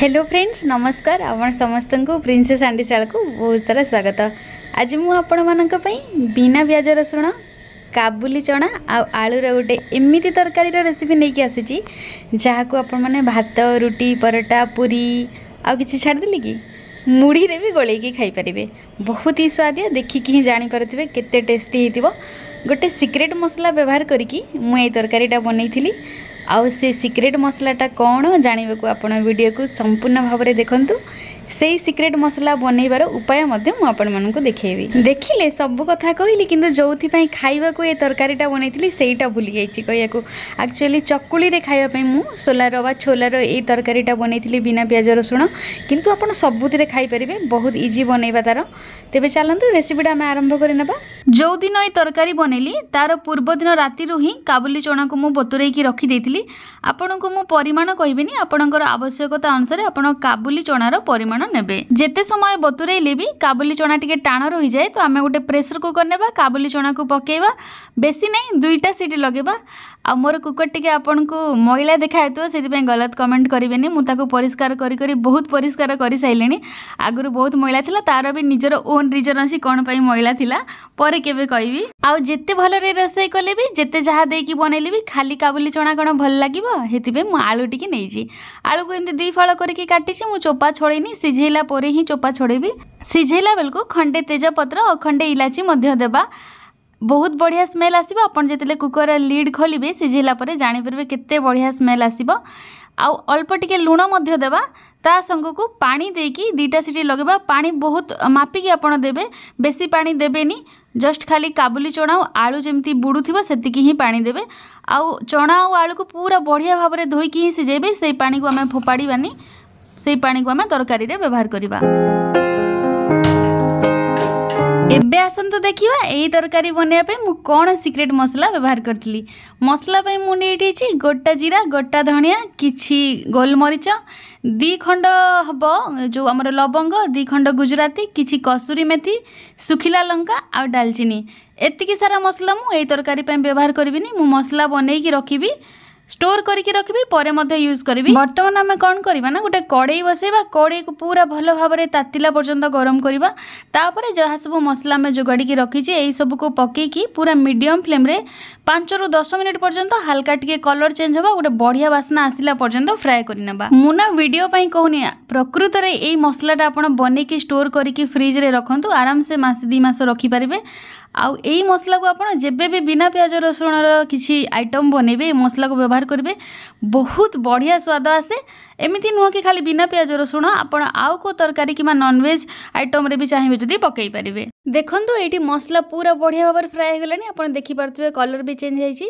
hello friends ନମସ୍କାର ଆପଣ ସମସ୍ତଙ୍କୁ ପ୍ରିନ୍ସେସ୍ ଆଣ୍ଡି ଶାଳକୁ ବହୁତ ସାରା ସ୍ୱାଗତ ଆଜି ମୁଁ ଆପଣମାନଙ୍କ ପାଇଁ ବିନା ପିଆଜ ରସୁଣ କାବୁଲି ଚଣା ଆଉ ଆଳୁର ଗୋଟେ ଏମିତି ତରକାରୀର ରେସିପି ନେଇକି ଆସିଛି ଯାହାକୁ ଆପଣମାନେ ଭାତ ରୁଟି ପରଟା ପୁରୀ ଆଉ କିଛି ଛାଡ଼ିଦେଲି କି ମୁଢ଼ିରେ ବି ଗୋଳେଇକି ଖାଇପାରିବେ ବହୁତ ହି ସ୍ୱାଦିଆ ଦେଖିକି ହିଁ ଜାଣିପାରୁଥିବେ କେତେ ଟେଷ୍ଟି ହେଇଥିବ ଗୋଟେ ସିକ୍ରେଟ୍ ମସଲା ବ୍ୟବହାର କରିକି ମୁଁ ଏଇ ତରକାରୀଟା ବନେଇଥିଲି से सिक्रेट मसलाटा कहाँ जाँदाु भिडियो सम्पूर्ण भावर देखा सही सिक्रेट मसला बनैबार उपय म आउँथि खाइवा य तरकारी बनैति सहीटा भुली कहिचुली चकुली खाइवा म सोलार छोलर यही तरकारी बनै थि विना पिया रसुण किन आबुथ खाइपारे बहुत तार बनैवा तर तेबेर चान्तु आरंभ आरम्भ ଯେଉଁଦିନ ଏଇ ତରକାରୀ ବନେଇଲି ତା'ର ପୂର୍ବଦିନ ରାତିରୁ ହିଁ କାବୁଲି ଚଣାକୁ ମୁଁ ବତୁରେଇକି ରଖିଦେଇଥିଲି ଆପଣଙ୍କୁ ମୁଁ ପରିମାଣ କହିବିନି ଆପଣଙ୍କର ଆବଶ୍ୟକତା ଅନୁସାରେ ଆପଣ କାବୁଲି ଚଣାର ପରିମାଣ ନେବେ ଯେତେ ସମୟ ବତୁରେଇଲେ ବି କାବୁଲି ଚଣା ଟିକେ ଟାଣ ରହିଯାଏ ତ ଆମେ ଗୋଟେ ପ୍ରେସର କୁକର ନେବା କାବୁଲି ଚଣାକୁ ପକାଇବା ବେଶୀ ନାହିଁ ଦୁଇଟା ସିଟି ଲଗାଇବା ଆଉ ମୋର କୁକର ଟିକେ ଆପଣଙ୍କୁ ମଇଳା ଦେଖାହେଉଥିବ ସେଥିପାଇଁ ଗଲତ କମେଣ୍ଟ କରିବେନି ମୁଁ ତାକୁ ପରିଷ୍କାର କରି କରି ବହୁତ ପରିଷ୍କାର କରିସାରିଲିଣି ଆଗରୁ ବହୁତ ମଇଳା ଥିଲା ତା'ର ବି ନିଜର ଓନ୍ ରିଜନ୍ ଅଛି କ'ଣ ପାଇଁ ମଇଳା ଥିଲା ପରେ କେବେ କହିବି ଆଉ ଯେତେ ଭଲରେ ରୋଷେଇ କଲେ ବି ଯେତେ ଯାହା ଦେଇକି ବନେଇଲେ ବି ଖାଲି କାବୁଲି ଚଣା କ'ଣ ଭଲ ଲାଗିବ ସେଥିପାଇଁ ମୁଁ ଆଳୁ ଟିକେ ନେଇଛି ଆଳୁକୁ ଏମିତି ଦୁଇ ଫାଳ କରିକି କାଟିଛି ମୁଁ ଚୋପା ଛଡ଼େଇନି ସିଝେଇଲା ପରେ ହିଁ ଚୋପା ଛଡ଼େଇବି ସିଝେଇଲା ବେଳକୁ ଖଣ୍ଡେ ତେଜପତ୍ର ଓ ଖଣ୍ଡେ ଇଲାଚି ମଧ୍ୟ ଦେବା ବହୁତ ବଢ଼ିଆ ସ୍ମେଲ୍ ଆସିବ ଆପଣ ଯେତେବେଳେ କୁକର୍ର ଲିଡ଼୍ ଖୋଲିବେ ସିଝିଲା ପରେ ଜାଣିପାରିବେ କେତେ ବଢ଼ିଆ ସ୍ମେଲ୍ ଆସିବ ଆଉ ଅଳ୍ପ ଟିକେ ଲୁଣ ମଧ୍ୟ ଦେବା ତା ସାଙ୍ଗକୁ ପାଣି ଦେଇକି ଦୁଇଟା ସିଟି ଲଗାଇବା ପାଣି ବହୁତ ମାପିକି ଆପଣ ଦେବେ ବେଶୀ ପାଣି ଦେବେନି ଜଷ୍ଟ ଖାଲି କାବୁଲି ଚଣା ଆଉ ଆଳୁ ଯେମିତି ବୁଡ଼ୁଥିବ ସେତିକି ହିଁ ପାଣି ଦେବେ ଆଉ ଚଣା ଆଉ ଆଳୁକୁ ପୁରା ବଢ଼ିଆ ଭାବରେ ଧୋଇକି ହିଁ ସିଝେଇବେ ସେଇ ପାଣିକୁ ଆମେ ଫୋପାଡ଼ିବାନି ସେଇ ପାଣିକୁ ଆମେ ତରକାରୀରେ ବ୍ୟବହାର କରିବା ଏବେ ଆସନ୍ତୁ ଦେଖିବା ଏହି ତରକାରୀ ବନେଇବା ପାଇଁ ମୁଁ କ'ଣ ସିକ୍ରେଟ୍ ମସଲା ବ୍ୟବହାର କରିଥିଲି ମସଲା ପାଇଁ ମୁଁ ନେଇଠିଛି ଗୋଟା ଜିରା ଗୋଟା ଧଣିଆ କିଛି ଗୋଲମରିଚ ଦୁଇ ଖଣ୍ଡ ହେବ ଯେଉଁ ଆମର ଲବଙ୍ଗ ଦୁଇ ଖଣ୍ଡ ଗୁଜୁରାତି କିଛି କସୁରୀ ମେଥି ଶୁଖିଲା ଲଙ୍କା ଆଉ ଡାଲଚିନି ଏତିକି ସାରା ମସଲା ମୁଁ ଏଇ ତରକାରୀ ପାଇଁ ବ୍ୟବହାର କରିବିନି ମୁଁ ମସଲା ବନେଇକି ରଖିବି স্টোর করিকি রাখবি পরে মধ্যে ইউজ করবি বর্তমান আমি কম করা না গোটে কড়াই বসাইবা কড়াইকে পুরা ভালো ভাবে তাতিলা পর্যন্ত গরম করা তাপরে যা সব মশলা আমি যোগাড়ি রাখিছি এইসবুক পকাইকি পুরা মিডিয়ম ফ্লেম্রে রু দশ মিনিট পর্যন্ত হালকা টিকি কলর চেঞ্জ হওয়া গোটে বড়িয়া বাসনা আসিলা পর্যন্ত ফ্রাই করে নেবা মু না ভিডিও পাই কহুনি প্রকৃতরে এই মশলাটা আপনার বনাইকি স্টোর করিকি ফ্রিজরে রাখতু আরামসে মাসে দুই মাস রাখিপারে ଆଉ ଏଇ ମସଲାକୁ ଆପଣ ଯେବେ ବି ବିନା ପିଆଜ ରସୁଣର କିଛି ଆଇଟମ୍ ବନେଇବେ ଏ ମସଲାକୁ ବ୍ୟବହାର କରିବେ ବହୁତ ବଢ଼ିଆ ସ୍ୱାଦ ଆସେ ଏମିତି ନୁହଁ କି ଖାଲି ବିନା ପିଆଜ ରସୁଣ ଆପଣ ଆଉ କେଉଁ ତରକାରୀ କିମ୍ବା ନନଭେଜ୍ ଆଇଟମ୍ରେ ବି ଚାହିଁବେ ଯଦି ପକାଇ ପାରିବେ ଦେଖନ୍ତୁ ଏଇଠି ମସଲା ପୁରା ବଢ଼ିଆ ଭାବରେ ଫ୍ରାଏ ହୋଇଗଲାଣି ଆପଣ ଦେଖିପାରୁଥିବେ କଲର୍ ବି ଚେଞ୍ଜ ହେଇଛି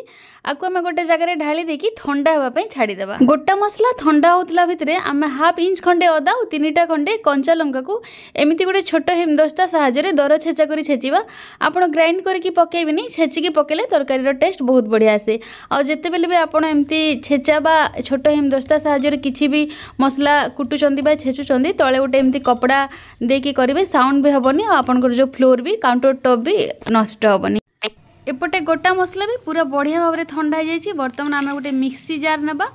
ଆକୁ ଆମେ ଗୋଟେ ଜାଗାରେ ଢାଳି ଦେଇକି ଥଣ୍ଡା ହେବା ପାଇଁ ଛାଡ଼ିଦେବା ଗୋଟା ମସଲା ଥଣ୍ଡା ହେଉଥିଲା ଭିତରେ ଆମେ ହାଫ୍ ଇଞ୍ଚ ଖଣ୍ଡେ ଅଦା ଆଉ ତିନିଟା ଖଣ୍ଡେ କଞ୍ଚା ଲଙ୍କାକୁ ଏମିତି ଗୋଟେ ଛୋଟ ହେମଦସ୍ତା ସାହାଯ୍ୟରେ ଦର ଛେଚା କରି ଛେଚିବା ଆପଣ ଗ୍ରାଇଣ୍ଡ କରିକି ପକାଇବେନି ଛେଚିକି ପକାଇଲେ ତରକାରୀର ଟେଷ୍ଟ ବହୁତ ବଢ଼ିଆ ଆସେ ଆଉ ଯେତେବେଳେ ବି ଆପଣ ଏମିତି ଛେଚା ବା ଛୋଟ ହେମଦସ୍ତା ସାହାଯ୍ୟରେ କିଛି ବି ମସଲା କୁଟୁଛନ୍ତି ବା ଛେଚୁଛନ୍ତି ତଳେ ଗୋଟେ ଏମିତି କପଡ଼ା ଦେଇକି କରିବେ ସାଉଣ୍ଡ ବି ହେବନି ଆଉ ଆପଣଙ୍କର ଯେଉଁ ଫ୍ଲୋ ଫ୍ଲୋର୍ ବି କାଉଣ୍ଟର ଟପ୍ ବି ନଷ୍ଟ ହେବନି ଏପଟେ ଗୋଟା ମସଲା ବି ପୁରା ବଢ଼ିଆ ଭାବରେ ଥଣ୍ଡା ହେଇଯାଇଛି ବର୍ତ୍ତମାନ ଆମେ ଗୋଟେ ମିକ୍ସି ଜାର୍ ନେବା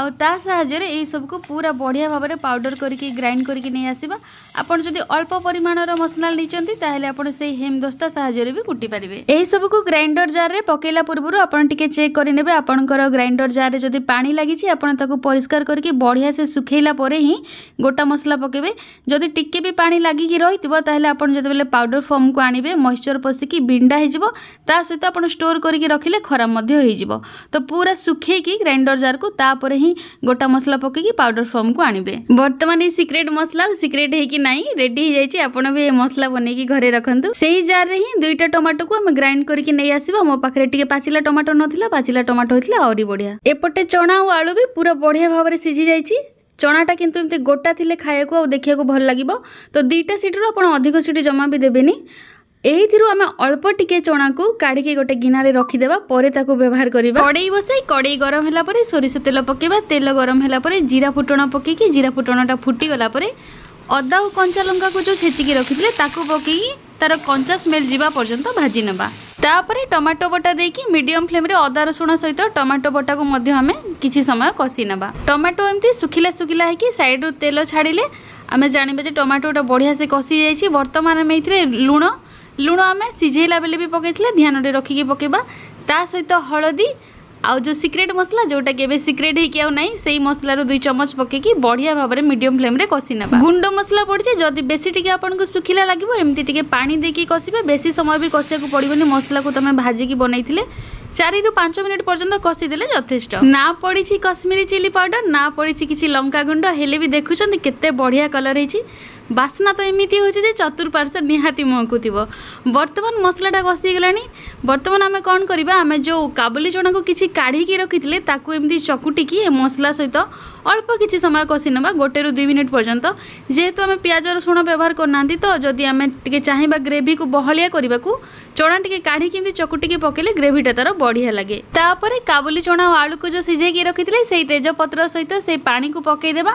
ଆଉ ତା ସାହାଯ୍ୟରେ ଏହିସବୁକୁ ପୁରା ବଢ଼ିଆ ଭାବରେ ପାଉଡ଼ର କରିକି ଗ୍ରାଇଣ୍ଡ କରିକି ନେଇ ଆସିବା ଆପଣ ଯଦି ଅଳ୍ପ ପରିମାଣର ମସଲା ନେଇଛନ୍ତି ତାହେଲେ ଆପଣ ସେଇ ହେମଦସ୍ତା ସାହାଯ୍ୟରେ ବି କୁଟି ପାରିବେ ଏହିସବୁକୁ ଗ୍ରାଇଣ୍ଡର ଜାର୍ରେ ପକାଇଲା ପୂର୍ବରୁ ଆପଣ ଟିକେ ଚେକ୍ କରିନେବେ ଆପଣଙ୍କର ଗ୍ରାଇଣ୍ଡର ଜାର୍ରେ ଯଦି ପାଣି ଲାଗିଛି ଆପଣ ତାକୁ ପରିଷ୍କାର କରିକି ବଢ଼ିଆ ସେ ଶୁଖାଇଲା ପରେ ହିଁ ଗୋଟା ମସଲା ପକାଇବେ ଯଦି ଟିକେ ବି ପାଣି ଲାଗିକି ରହିଥିବ ତାହେଲେ ଆପଣ ଯେତେବେଳେ ପାଉଡ଼ର ଫର୍ମକୁ ଆଣିବେ ମଏଶ୍ଚର ପଶିକି ବିଣ୍ଡା ହୋଇଯିବ ତା ସହିତ ଆପଣ ଷ୍ଟୋର୍ କରିକି ରଖିଲେ ଖରାପ ମଧ୍ୟ ହୋଇଯିବ ତ ପୁରା ଶୁଖାଇକି ଗ୍ରାଇଣ୍ଡର ଜାର୍କୁ ତାପରେ ହିଁ ଗୋଟା ମସଲା ପକେଇକି ପାଉଡ଼ର ଫର୍ମକୁ ଆଣିବେ ବର୍ତ୍ତମାନ ଏଇ ସିକ୍ରେଟ୍ ମସଲା ଆଉ ସିକ୍ରେଟ୍ ହେଇକି ନାହିଁ ରେଡ଼ି ହେଇଯାଇଛି ଆପଣ ବି ଏ ମସଲା ବନେଇକି ଘରେ ରଖନ୍ତୁ ସେଇ ଜାର୍ରେ ହିଁ ଦୁଇଟା ଟମାଟୋକୁ ଆମେ ଗ୍ରାଇଣ୍ଡ କରିକି ନେଇ ଆସିବା ମୋ ପାଖରେ ଟିକେ ପାଚିଲା ଟମାଟୋ ନଥିଲା ପାଚିଲା ଟମାଟୋ ହୋଇଥିଲା ଆହୁରି ବଢ଼ିଆ ଏପଟେ ଚଣା ଆଉ ଆଳୁ ବି ପୁରା ବଢ଼ିଆ ଭାବରେ ସିଝି ଯାଇଛି ଚଣାଟା କିନ୍ତୁ ଏମିତି ଗୋଟା ଥିଲେ ଖାଇବାକୁ ଆଉ ଦେଖିବାକୁ ଭଲ ଲାଗିବ ତ ଦୁଇଟା ସିଟିରୁ ଆପଣ ଅଧିକ ସିଟି ଜମା ବି ଦେବେନି ଏଇଥିରୁ ଆମେ ଅଳ୍ପ ଟିକେ ଚଣାକୁ କାଢ଼ିକି ଗୋଟେ ଗିନାରେ ରଖିଦେବା ପରେ ତାକୁ ବ୍ୟବହାର କରିବା କଡ଼େଇ ବସାଇ କଡ଼େଇ ଗରମ ହେଲା ପରେ ସୋରିଷ ତେଲ ପକାଇବା ତେଲ ଗରମ ହେଲା ପରେ ଜିରା ଫୁଟଣ ପକାଇକି ଜିରା ଫୁଟଣଟା ଫୁଟିଗଲା ପରେ ଅଦା ଓ କଞ୍ଚା ଲଙ୍କାକୁ ଯେଉଁ ଛେଚିକି ରଖିଥିଲେ ତାକୁ ପକାଇକି ତାର କଞ୍ଚା ସ୍ମେଲ୍ ଯିବା ପର୍ଯ୍ୟନ୍ତ ଭାଜି ନେବା ତାପରେ ଟମାଟୋ ବଟା ଦେଇକି ମିଡ଼ିୟମ୍ ଫ୍ଲେମ୍ରେ ଅଦା ରସୁଣ ସହିତ ଟମାଟୋ ବଟାକୁ ମଧ୍ୟ ଆମେ କିଛି ସମୟ କଷି ନେବା ଟମାଟୋ ଏମିତି ଶୁଖିଲା ଶୁଖିଲା ହେଇକି ସାଇଡ଼ରୁ ତେଲ ଛାଡ଼ିଲେ ଆମେ ଜାଣିବା ଯେ ଟମାଟୋଟା ବଢ଼ିଆ ସେ କଷି ଯାଇଛି ବର୍ତ୍ତମାନ ଆମେ ଏଥିରେ ଲୁଣ ଲୁଣ ଆମେ ସିଝେଇଲା ବେଳେ ବି ପକାଇଥିଲେ ଧ୍ୟାନରେ ରଖିକି ପକାଇବା ତା ସହିତ ହଳଦୀ ଆଉ ଯେଉଁ ସିକ୍ରେଟ୍ ମସଲା ଯେଉଁଟାକି ଏବେ ସିକ୍ରେଟ୍ ହେଇକି ଆଉ ନାହିଁ ସେଇ ମସଲାରୁ ଦୁଇ ଚମଚ ପକାଇକି ବଢ଼ିଆ ଭାବରେ ମିଡ଼ିୟମ୍ ଫ୍ଲେମ୍ରେ କଷି ନେବା ଗୁଣ୍ଡ ମସଲା ପଡ଼ିଛି ଯଦି ବେଶୀ ଟିକେ ଆପଣଙ୍କୁ ଶୁଖିଲା ଲାଗିବ ଏମିତି ଟିକେ ପାଣି ଦେଇକି କଷିବେ ବେଶୀ ସମୟ ବି କଷିବାକୁ ପଡ଼ିବନି ମସଲାକୁ ତୁମେ ଭାଜିକି ବନେଇଥିଲେ ଚାରିରୁ ପାଞ୍ଚ ମିନିଟ୍ ପର୍ଯ୍ୟନ୍ତ କଷିଦେଲେ ଯଥେଷ୍ଟ ନା ପଡ଼ିଛି କଶ୍ମୀରୀ ଚିଲି ପାଉଡର ନା ପଡ଼ିଛି କିଛି ଲଙ୍କା ଗୁଣ୍ଡ ହେଲେ ବି ଦେଖୁଛନ୍ତି କେତେ ବଢ଼ିଆ କଲର୍ ହେଇଛି বাসনা তো এমিতি হচ্ছে যে চতুর্পার্শ্ব নিহাতি মুহকু থিব বর্তমান মশলাটা কষিগলানি বর্তমান আমি কণ করা আমি যে কাবুলি চণাকে কিছু কাঢ়িকি রকিলে তাকে এমনি চকুটিকি মশলা সহিত অল্প কিছু সময় কষি নেবা গোটে রু দুই মিনিট পর্যন্ত যেহেতু আমি পিঁয়াজ রসুণ ব্যবহার করু না তো যদি আমি টিকে চাহিবা গ্রেভিকে বহলিয়া করা চণা টিকে কাঢ়িকি এমনি চকুটিকি পকাইলে গ্রেভিটা তার বড়িয়া লাগে তাপরে কাবুলি চণা ও আলুকে যে সিঝাইকি রকিলে সেই তেজপত্র সহিত সেই পাকে পকাইদেবা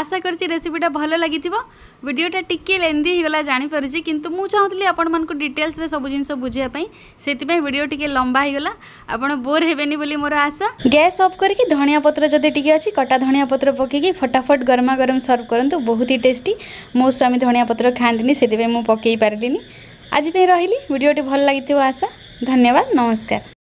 আশা করছি রেসিপিটা ভালো লাগিথিব ভিডিওটা টিকিয়ে লেন্দি হয়েগলা জাঁপারুছি কিন্তু মু চাহুলি আপনার ডিটেলসরে সব জিনিস বুঝিয়া সেইপাই ভিডিও টিকি লম্বা হয়েগলা আপনার বোর হেবেনি বলে মোর আশা গ্যাস অফ করি ধনিয়া পত্র যদি টিকি অছি কটা ধনিয়া পত্র পকাইকি ফটাফট গরমা গরম সর্ভ করতু বহুত হি টেস্টি মো স্বামী ধনিয়া পত্র খাঁদিনি সেইপাই মু পকাই পারিনি আজ রহলি ভিডিওটি ভাল লাগি আশা ধন্যবাদ নমস্কার